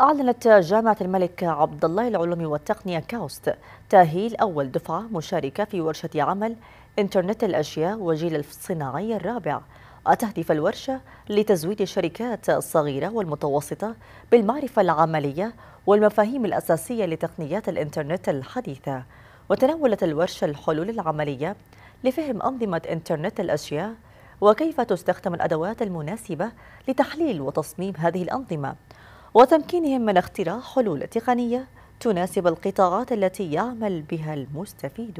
أعلنت جامعة الملك عبد الله للعلوم والتقنية كاوست تأهيل أول دفعة مشاركة في ورشة عمل إنترنت الأشياء وجيل الصناعي الرابع أتهدف الورشة لتزويد الشركات الصغيرة والمتوسطة بالمعرفة العملية والمفاهيم الأساسية لتقنيات الإنترنت الحديثة وتناولت الورشة الحلول العملية لفهم أنظمة إنترنت الأشياء وكيف تستخدم الأدوات المناسبة لتحليل وتصميم هذه الأنظمة وتمكينهم من اختراع حلول تقنية تناسب القطاعات التي يعمل بها المستفيدون